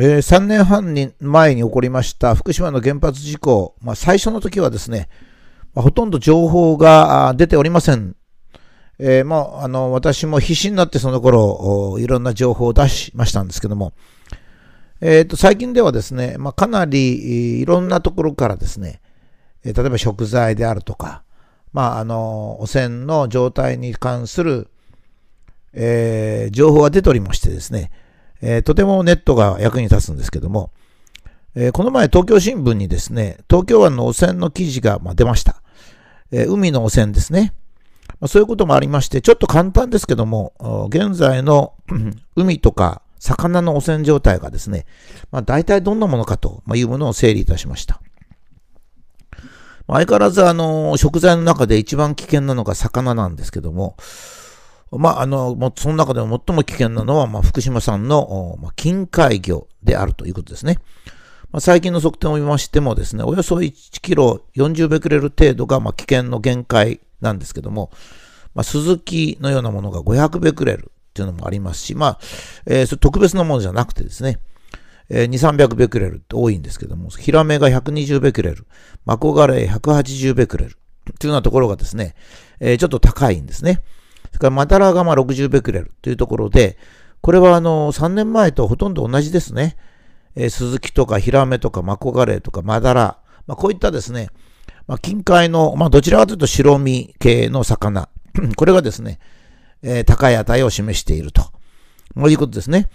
えー、3年半に前に起こりました福島の原発事故、まあ、最初の時はですね、まあ、ほとんど情報が出ておりません。えー、まあ、あの、私も必死になってその頃、いろんな情報を出しましたんですけども、えっ、ー、と、最近ではですね、まあ、かなりいろんなところからですね、例えば食材であるとか、まあ、あの、汚染の状態に関する、えー、情報が出ておりましてですね、えー、とてもネットが役に立つんですけども、えー、この前東京新聞にですね、東京湾の汚染の記事が、ま出ました。えー、海の汚染ですね。まあ、そういうこともありまして、ちょっと簡単ですけども、現在の海とか魚の汚染状態がですね、まあ、大体どんなものかというものを整理いたしました。相変わらずあの、食材の中で一番危険なのが魚なんですけども、まあ、あの、もその中でも最も危険なのは、まあ、福島産の、まあ、近海魚であるということですね。まあ、最近の測定を見ましてもですね、およそ1キロ40ベクレル程度が、まあ、危険の限界なんですけども、まあ、スのようなものが500ベクレルっていうのもありますし、まあ、えー、それ特別なものじゃなくてですね、えー、2、300ベクレルって多いんですけども、ヒラメが120ベクレル、マコガレイ180ベクレルっていうようなところがですね、えー、ちょっと高いんですね。それからマダラがまあ60ベクレルというところで、これはあの3年前とほとんど同じですね。えー、スズキとかヒラメとかマコガレイとかマダラ、まあ、こういったですね、まあ、近海の、まあ、どちらかというと白身系の魚、これがですね、えー、高い値を示していると。ういうことですね。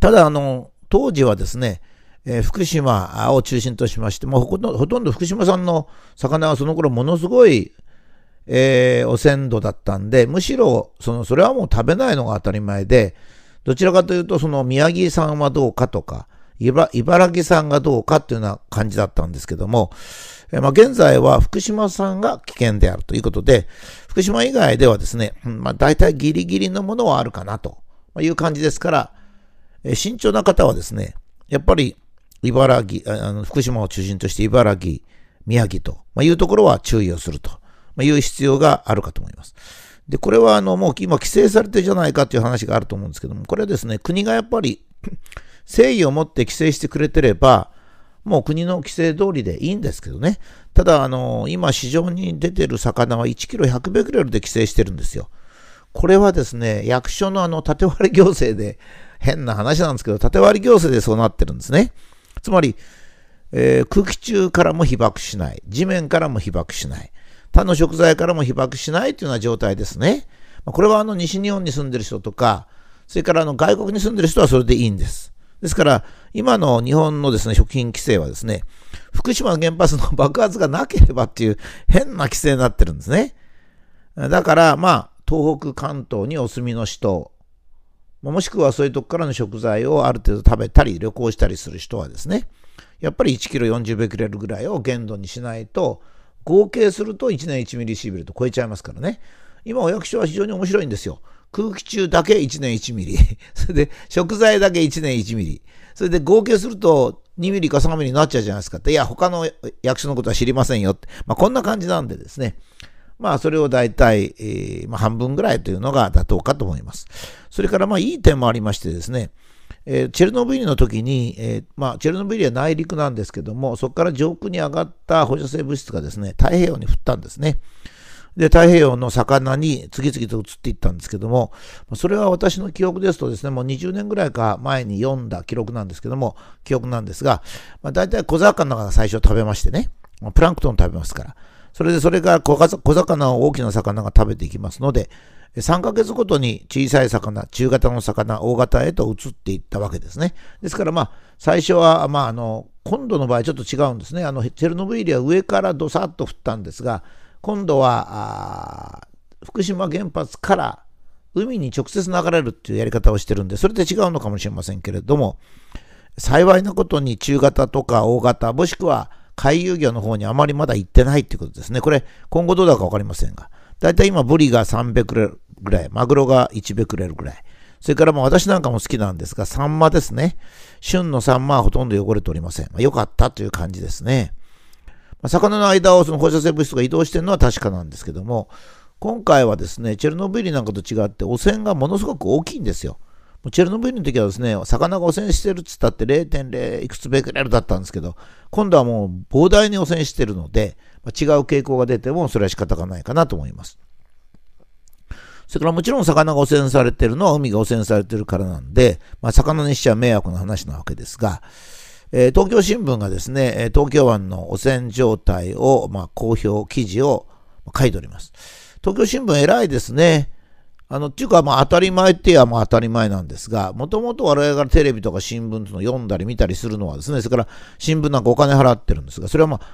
ただ、あの、当時はですね、えー、福島を中心としまして、まあ、ほとんど福島産の魚はその頃ものすごいえー、汚染土だったんで、むしろ、その、それはもう食べないのが当たり前で、どちらかというと、その宮城さんはどうかとか、茨城さんがどうかっていうような感じだったんですけども、えー、まあ、現在は福島さんが危険であるということで、福島以外ではですね、まあ、大体ギリギリのものはあるかなという感じですから、えー、慎重な方はですね、やっぱり茨城、あの福島を中心として茨城、宮城というところは注意をすると。言う必要があるかと思います。で、これはあの、もう今規制されてるじゃないかという話があると思うんですけども、これはですね、国がやっぱり 誠意を持って規制してくれてれば、もう国の規制通りでいいんですけどね。ただ、あの、今市場に出てる魚は1キロ100ベクレルで規制してるんですよ。これはですね、役所のあの、縦割り行政で、変な話なんですけど、縦割り行政でそうなってるんですね。つまり、えー、空気中からも被爆しない、地面からも被爆しない、他の食材からも被爆しないというような状態ですね。これはあの西日本に住んでる人とか、それからあの外国に住んでる人はそれでいいんです。ですから、今の日本のですね、食品規制はですね、福島原発の爆発がなければっていう変な規制になってるんですね。だから、まあ、東北、関東にお住みの人、もしくはそういうとこからの食材をある程度食べたり、旅行したりする人はですね、やっぱり1キロ40ベクレルぐらいを限度にしないと、合計すると1年1ミリシーベルト超えちゃいますからね。今お役所は非常に面白いんですよ。空気中だけ1年1 ミリ。それで食材だけ1年1ミリ。それで合計すると2ミリか3ミリになっちゃうじゃないですかって。いや、他の役所のことは知りませんよって。まあ、こんな感じなんでですね。まあ、それを大体、えー、まあ、半分ぐらいというのが妥当かと思います。それから、まあ、いい点もありましてですね。えー、チェルノブイリの時に、えー、まあ、チェルノブイリは内陸なんですけども、そこから上空に上がった放射性物質がですね、太平洋に降ったんですね。で、太平洋の魚に次々と移っていったんですけども、それは私の記憶ですとですね、もう20年ぐらいか前に読んだ記録なんですけども、記憶なんですが、まあ、大体小魚が最初食べましてね、プランクトン食べますから。それでそれが小魚を大きな魚が食べていきますので、3ヶ月ごとに小さい魚、中型の魚、大型へと移っていったわけですね。ですからまあ、最初は、まあ、あの、今度の場合ちょっと違うんですね。あの、チェルノブイリは上からドサッと降ったんですが、今度は、福島原発から海に直接流れるっていうやり方をしてるんで、それで違うのかもしれませんけれども、幸いなことに中型とか大型、もしくは回遊魚の方にあまりまだ行ってないっていうことですね。これ、今後どうだかわかりませんが。だいたい今、ブリが3ベクレルぐらい、マグロが1ベクレルぐらい。それからもう私なんかも好きなんですが、サンマですね。旬のサンマはほとんど汚れておりません。まあ、よかったという感じですね。まあ、魚の間をその放射性物質が移動してるのは確かなんですけども、今回はですね、チェルノブイリなんかと違って汚染がものすごく大きいんですよ。もうチェルノブイリの時はですね、魚が汚染してるっつったって0.0いくつベクレルだったんですけど、今度はもう膨大に汚染してるので、まあ、違う傾向が出てもそれは仕方がないかなと思います。それからもちろん魚が汚染されてるのは海が汚染されてるからなんで、まあ、魚にしちゃ迷惑な話なわけですが、えー、東京新聞がですね、東京湾の汚染状態を、まあ、公表記事を書いております。東京新聞偉いですね。あの、っていうか、まあ当たり前って言えば当たり前なんですが、もともと我々がテレビとか新聞の読んだり見たりするのはですね、それから新聞なんかお金払ってるんですが、それはまあ、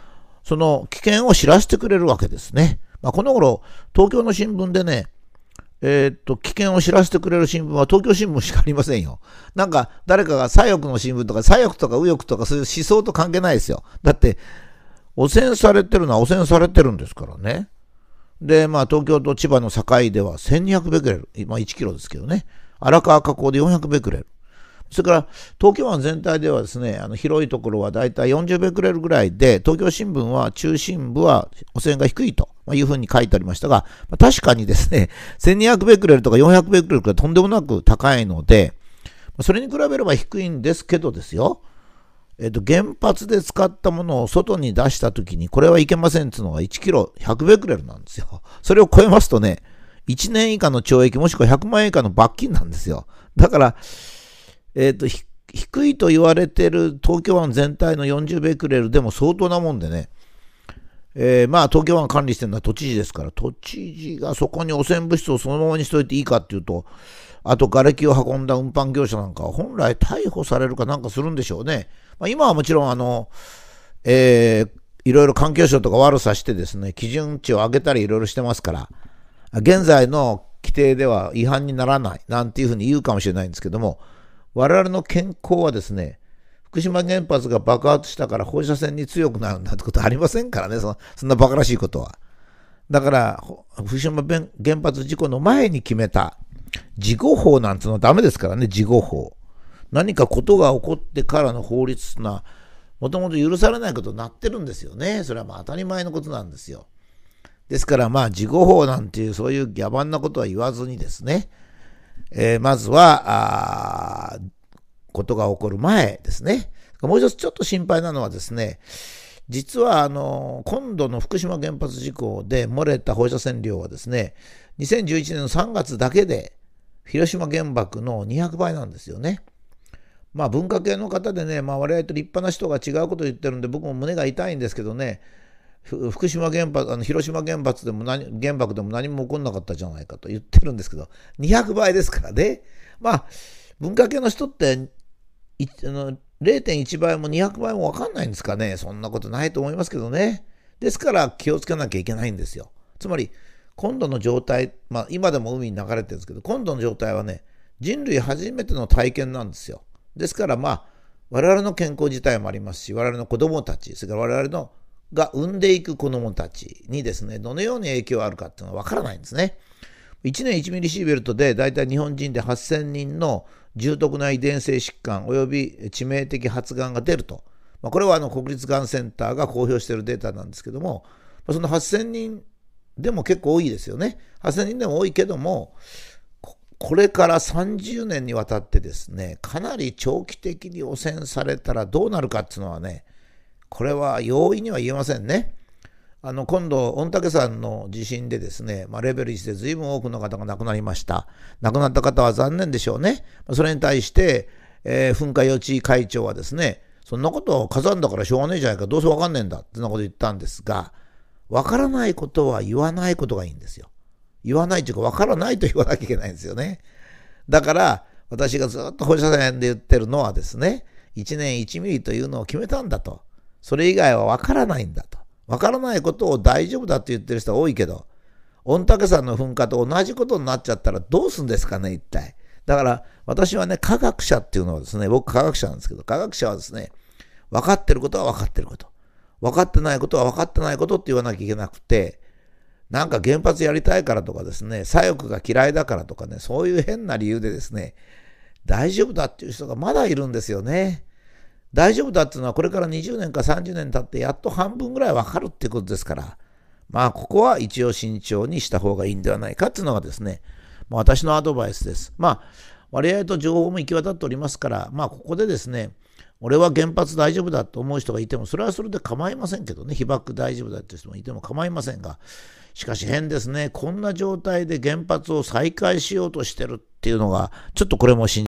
その危険を知らせてくれるわけですね。まあ、この頃、東京の新聞でね、えー、っと、危険を知らせてくれる新聞は東京新聞しかありませんよ。なんか、誰かが左翼の新聞とか、左翼とか右翼とか、そういう思想と関係ないですよ。だって、汚染されてるのは汚染されてるんですからね。で、まあ、東京と千葉の境では1200ベクレル。今、まあ、1キロですけどね。荒川河口で400ベクレル。それから、東京湾全体ではですね、あの広いところはだいたい40ベクレルぐらいで、東京新聞は中心部は汚染が低いというふうに書いてありましたが、まあ、確かにですね、1200ベクレルとか400ベクレルがとんでもなく高いので、それに比べれば低いんですけどですよ。えっと、原発で使ったものを外に出したときに、これはいけませんっていうのが1キロ100ベクレルなんですよ。それを超えますとね、1年以下の懲役もしくは100万円以下の罰金なんですよ。だから、えっ、と、低いと言われてる東京湾全体の40ベクレルでも相当なもんでね、えー、まあ東京湾管理してるのは都知事ですから、都知事がそこに汚染物質をそのままにしといていいかっていうと、あと瓦礫を運んだ運搬業者なんかは本来逮捕されるかなんかするんでしょうね。まあ、今はもちろんあの、えー、いろいろ環境省とか悪さしてですね、基準値を上げたりいろいろしてますから、現在の規定では違反にならないなんていうふうに言うかもしれないんですけども、我々の健康はですね、福島原発が爆発したから放射線に強くなるなんてことありませんからね、そんな馬鹿らしいことは。だから、福島原発事故の前に決めた事故法なんてのはダメですからね、事故法。何かことが起こってからの法律ってのは、もともと許されないことになってるんですよね。それはまあ当たり前のことなんですよ。ですからまあ、事故法なんていうそういう野蛮なことは言わずにですね、えー、まずは、ことが起こる前ですね。もう一つちょっと心配なのはですね、実はあの今度の福島原発事故で漏れた放射線量はですね、2011年の3月だけで広島原爆の200倍なんですよね。まあ文化系の方でね、まあ、我々と立派な人が違うことを言ってるんで僕も胸が痛いんですけどね、福島原発あの広島原発でも何原爆でも何も起こんなかったじゃないかと言ってるんですけど200倍ですからねまあ文化系の人ってあの0.1倍も200倍も分かんないんですかね。そんなことないと思いますけどね。ですから気をつけなきゃいけないんですよ。つまり、今度の状態、まあ、今でも海に流れてるんですけど、今度の状態はね、人類初めての体験なんですよ。ですから、まあ、我々の健康自体もありますし、我々の子供たち、それから我々のが産んでいく子供たちにですね、どのように影響があるかっていうのは分からないんですね。1年1ミリシーベルトで、だいたい日本人で8000人の重篤な遺伝性疾患及び致命的発がんが出ると、まあ、これはあの国立がんセンターが公表しているデータなんですけども、その8000人でも結構多いですよね。8000人でも多いけども、これから30年にわたってですね、かなり長期的に汚染されたらどうなるかっていうのはね、これは容易には言えませんね。あの今度、御嶽山の地震でですね、まあ、レベル1で随分多くの方が亡くなりました。亡くなった方は残念でしょうね。それに対して、えー、噴火予知会長はですね、そんなこと火山だからしょうがねえじゃないか、どうせわかんねえんだってなこと言ったんですが、わからないことは言わないことがいいんですよ。言わないというか、わからないと言わなきゃいけないんですよね。だから、私がずっと放射線で言ってるのはですね、1年1ミリというのを決めたんだと。それ以外はわからないんだと。わからないことを大丈夫だって言ってる人は多いけど、御嶽山の噴火と同じことになっちゃったらどうすんですかね、一体。だから私はね、科学者っていうのはですね、僕科学者なんですけど、科学者はですね、分かってることは分かってること。分かってないことは分かってないことって言わなきゃいけなくて、なんか原発やりたいからとかですね、左翼が嫌いだからとかね、そういう変な理由でですね、大丈夫だっていう人がまだいるんですよね。大丈夫だっていうのはこれから20年か30年経ってやっと半分ぐらいわかるってことですから、まあここは一応慎重にした方がいいんではないかっていうのがですね、まあ、私のアドバイスです。まあ割合と情報も行き渡っておりますから、まあここでですね、俺は原発大丈夫だと思う人がいても、それはそれで構いませんけどね、被爆大丈夫だって人もいても構いませんが、しかし変ですね、こんな状態で原発を再開しようとしてるっていうのが、ちょっとこれも信じ